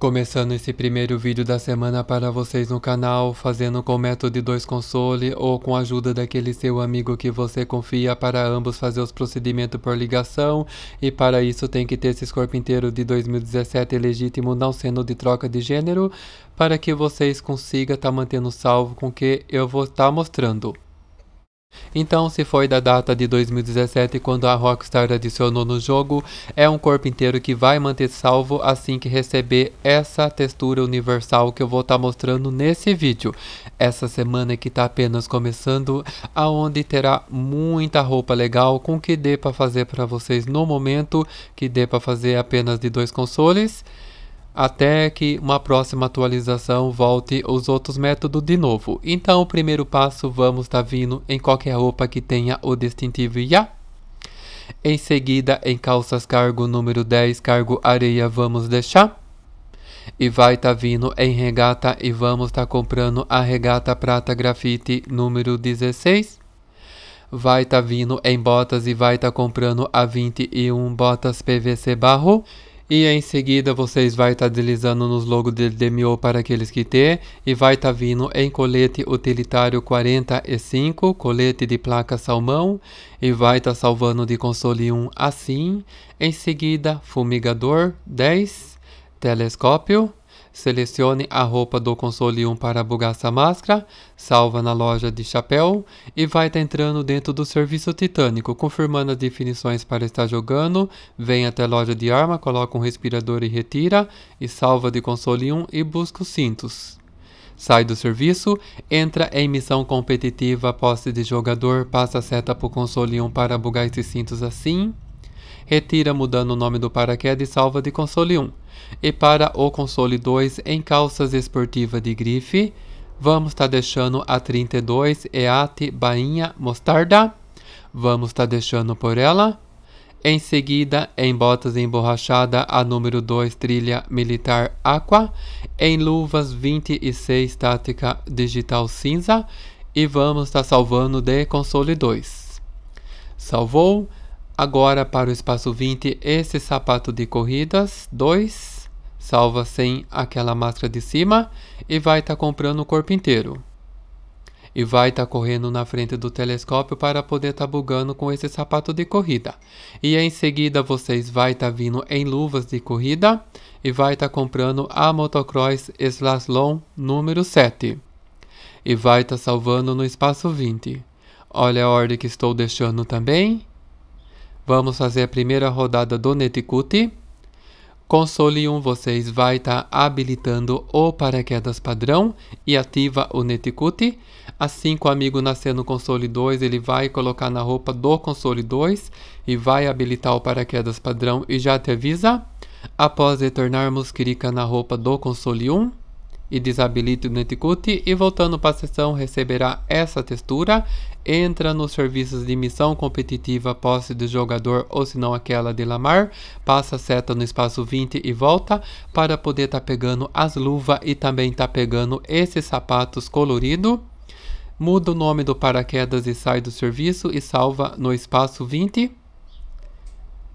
Começando esse primeiro vídeo da semana para vocês no canal, fazendo com o método de dois console ou com a ajuda daquele seu amigo que você confia para ambos fazer os procedimentos por ligação e para isso tem que ter esse corpo inteiro de 2017 legítimo não sendo de troca de gênero para que vocês consigam estar tá mantendo salvo com o que eu vou estar tá mostrando. Então, se foi da data de 2017 quando a Rockstar adicionou no jogo, é um corpo inteiro que vai manter salvo assim que receber essa textura universal que eu vou estar tá mostrando nesse vídeo. Essa semana que está apenas começando, aonde terá muita roupa legal com que dê para fazer para vocês no momento, que dê para fazer apenas de dois consoles até que uma próxima atualização volte os outros métodos de novo. Então o primeiro passo vamos estar tá vindo em qualquer roupa que tenha o distintivo IA. Em seguida em calças cargo número 10, cargo areia vamos deixar. E vai estar tá vindo em regata e vamos estar tá comprando a regata prata grafite número 16 vai estar tá vindo em botas e vai estar tá comprando a 21 botas PVC barro. E em seguida vocês vai estar tá deslizando nos logos de DMO para aqueles que têm e vai estar tá vindo em colete utilitário 45, colete de placa salmão e vai estar tá salvando de console 1 assim. Em seguida, fumigador 10, telescópio Selecione a roupa do console 1 para bugar essa máscara, salva na loja de chapéu e vai tá entrando dentro do serviço titânico, confirmando as definições para estar jogando, vem até a loja de arma, coloca um respirador e retira, e salva de console 1 e busca os cintos sai do serviço, entra em missão competitiva posse de jogador, passa a seta para o console 1 para bugar esses cintos assim, retira mudando o nome do paraquedas e salva de console 1. E para o console 2 em calças esportiva de grife, vamos estar tá deixando a 32 EAT Bainha Mostarda, vamos estar tá deixando por ela. Em seguida, em botas emborrachada, a número 2 trilha militar aqua, em luvas 26 tática digital cinza e vamos estar tá salvando de console 2. Salvou, Agora para o espaço 20, esse sapato de corridas, 2, salva sem aquela máscara de cima e vai estar tá comprando o corpo inteiro. E vai estar tá correndo na frente do telescópio para poder estar tá bugando com esse sapato de corrida. E em seguida vocês vai estar tá vindo em luvas de corrida e vai estar tá comprando a motocross slalom número 7. E vai estar tá salvando no espaço 20. Olha a ordem que estou deixando também Vamos fazer a primeira rodada do Neticute. Console 1, vocês vai estar tá habilitando o paraquedas padrão e ativa o Neticute. Assim que o amigo nascer no console 2, ele vai colocar na roupa do console 2 e vai habilitar o paraquedas padrão e já te avisa. Após retornarmos clica na roupa do console 1, e desabilite o Netcode e voltando para a sessão receberá essa textura. Entra nos serviços de missão competitiva posse do jogador ou se não aquela de Lamar, passa a seta no espaço 20 e volta para poder estar tá pegando as luvas e também estar tá pegando esses sapatos coloridos. Muda o nome do paraquedas e sai do serviço e salva no espaço 20.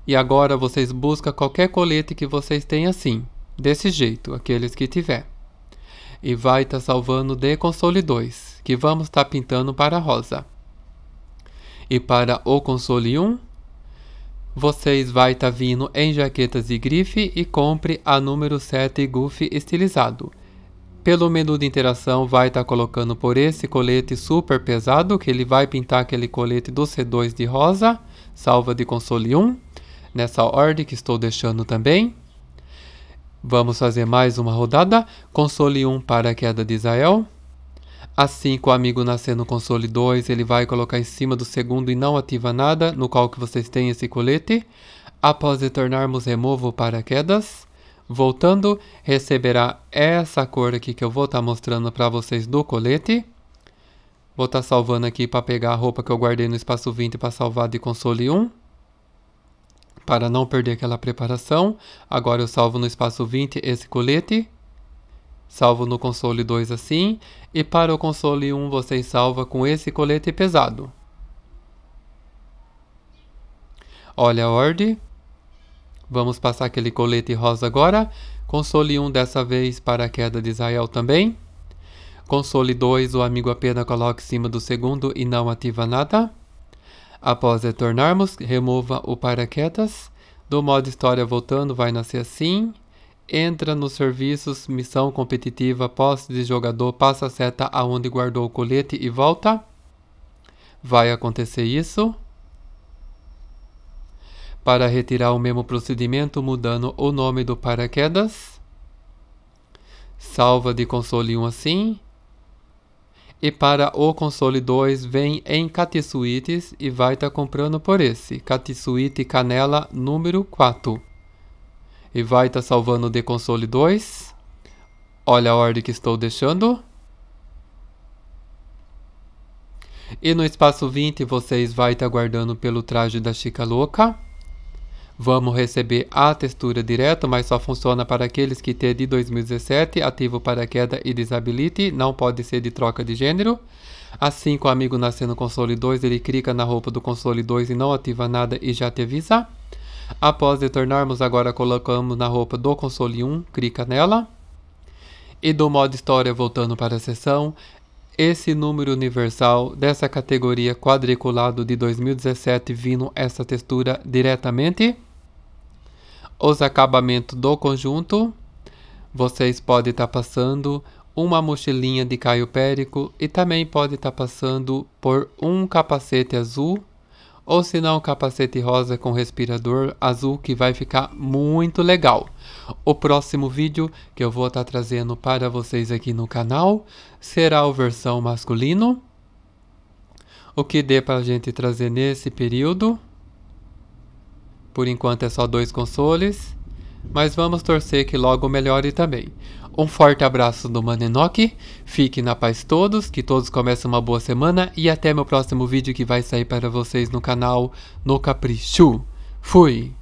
E agora vocês buscam qualquer colete que vocês tenham assim, desse jeito, aqueles que tiver e vai estar tá salvando de console 2, que vamos estar tá pintando para rosa. E para o console 1, vocês vai estar tá vindo em jaquetas e grife e compre a número 7 Goofy estilizado. Pelo menu de interação vai estar tá colocando por esse colete super pesado, que ele vai pintar aquele colete do C2 de rosa, salva de console 1, nessa ordem que estou deixando também. Vamos fazer mais uma rodada. Console 1 para a queda de Israel. Assim que o amigo nascer no console 2, ele vai colocar em cima do segundo e não ativa nada, no qual que vocês têm esse colete. Após retornarmos, removo paraquedas. Voltando, receberá essa cor aqui que eu vou estar tá mostrando para vocês do colete. Vou estar tá salvando aqui para pegar a roupa que eu guardei no espaço 20 para salvar de console 1. Para não perder aquela preparação, agora eu salvo no espaço 20 esse colete. Salvo no console 2 assim, e para o console 1 você salva com esse colete pesado. Olha a ordem. Vamos passar aquele colete rosa agora. Console 1 dessa vez para a queda de Israel também. Console 2, o amigo apenas coloca em cima do segundo e não ativa nada. Após retornarmos, remova o paraquedas. Do modo história voltando, vai nascer assim. Entra nos serviços, missão competitiva, posse de jogador, passa a seta aonde guardou o colete e volta. Vai acontecer isso. Para retirar o mesmo procedimento, mudando o nome do paraquedas. Salva de console 1 assim. E para o console 2 vem em Catsuites e vai estar tá comprando por esse, Catsuite Canela número 4. E vai estar tá salvando de console 2. Olha a ordem que estou deixando. E no espaço 20 vocês vai estar tá guardando pelo traje da Chica Louca. Vamos receber a textura direto, mas só funciona para aqueles que têm de 2017 ativo para queda e disability, não pode ser de troca de gênero. Assim com o amigo nascer no console 2, ele clica na roupa do console 2 e não ativa nada e já te avisa. Após retornarmos, agora colocamos na roupa do console 1, clica nela. E do modo história, voltando para a sessão, esse número universal dessa categoria quadriculado de 2017 vindo essa textura diretamente. Os acabamentos do conjunto. Vocês podem estar tá passando uma mochilinha de périco e também pode estar tá passando por um capacete azul ou se não, capacete rosa com respirador azul que vai ficar muito legal. O próximo vídeo que eu vou estar tá trazendo para vocês aqui no canal será o versão masculino. O que dê para a gente trazer nesse período. Por enquanto é só dois consoles, mas vamos torcer que logo melhore também. Um forte abraço do Manenok. fique na paz todos, que todos comecem uma boa semana e até meu próximo vídeo que vai sair para vocês no canal No Capricho. Fui!